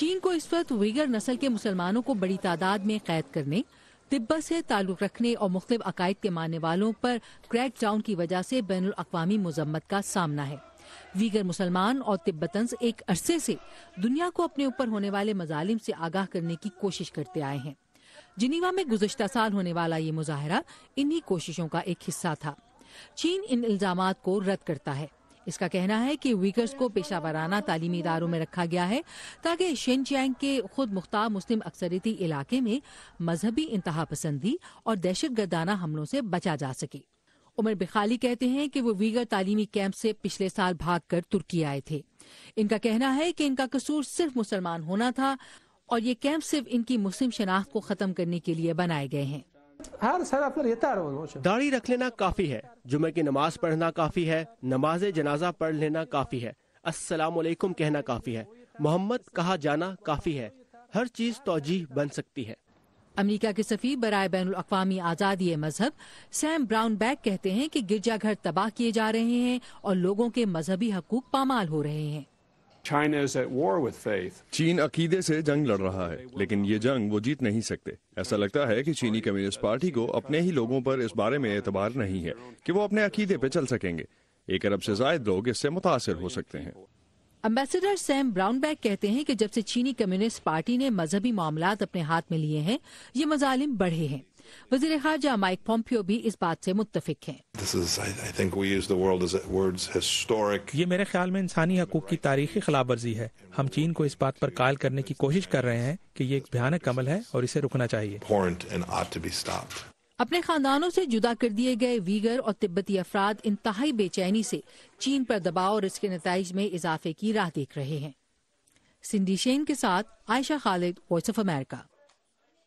چین کو اس وقت ویگر نسل کے مسلمانوں کو بڑی تعداد میں قید کرنے تبت سے تعلق رکھنے اور مختلف عقائد کے ماننے والوں پر کریک ڈاؤن کی وجہ سے بین الاقوامی مذمت کا سامنا ہے ویگر مسلمان اور تبتنز ایک عرصے سے دنیا کو اپنے اوپر ہونے والے مظالم سے آگاہ کرنے کی کوشش کرتے آئے ہیں جنیوا میں گزشتہ سال ہونے والا یہ مظاہرہ انہی کوششوں کا ایک حصہ تھا چین ان الزامات کو رد کرتا ہے اس کا کہنا ہے کہ ویگرز کو پیشہ ورانہ تعلیمی اداروں میں رکھا گیا ہے تاکہ چینگ کے خود مختار مسلم اکثریتی علاقے میں مذہبی انتہا پسندی اور دہشت گردانہ حملوں سے بچا جا سکے عمر بخالی کہتے ہیں کہ وہ ویگر تعلیمی کیمپ سے پچھلے سال بھاگ کر ترکی آئے تھے ان کا کہنا ہے کہ ان کا قصور صرف مسلمان ہونا تھا اور یہ کیمپ صرف ان کی مسلم شناخت کو ختم کرنے کے لیے بنائے گئے ہیں ہاں داڑھی رکھ لینا کافی ہے جمعہ کی نماز پڑھنا کافی ہے نماز جنازہ پڑھ لینا کافی ہے السلام علیکم کہنا کافی ہے محمد کہا جانا کافی ہے ہر چیز توجیح بن سکتی ہے امریکہ کے سفیر برائے بین الاقوامی آزادی مذہب سیم براؤن بیک کہتے ہیں کہ گرجا گھر تباہ کیے جا رہے ہیں اور لوگوں کے مذہبی حقوق پامال ہو رہے ہیں چین عقیدے سے جنگ لڑ رہا ہے لیکن یہ جنگ وہ جیت نہیں سکتے ایسا لگتا ہے کہ چینی کمیونسٹ پارٹی کو اپنے ہی لوگوں پر اس بارے میں اعتبار نہیں ہے کہ وہ اپنے عقیدے پہ چل سکیں گے ایک ارب سے زائد لوگ اس سے متاثر ہو سکتے ہیں امبیسیڈر سیم براؤن بیک کہتے ہیں کہ جب سے چینی کمیونسٹ پارٹی نے مذہبی معاملات اپنے ہاتھ میں لیے ہیں یہ مظالم بڑھے ہیں وزیر خارجہ مائک پومپیو بھی اس بات سے متفق ہیں یہ میرے خیال میں انسانی حقوق کی تاریخی خلاف ورزی ہے ہم چین کو اس بات پر قائل کرنے کی کوشش کر رہے ہیں کہ یہ ایک بھیانک عمل ہے اور اسے رکنا چاہیے اپنے خاندانوں سے جدا کر دیے گئے ویگر اور تبتی افراد انتہائی بے چینی سے چین پر دباؤ اور اس کے نتائج میں اضافے کی راہ دیکھ رہے ہیں شین کے ساتھ عائشہ خالد وائس آف امریکہ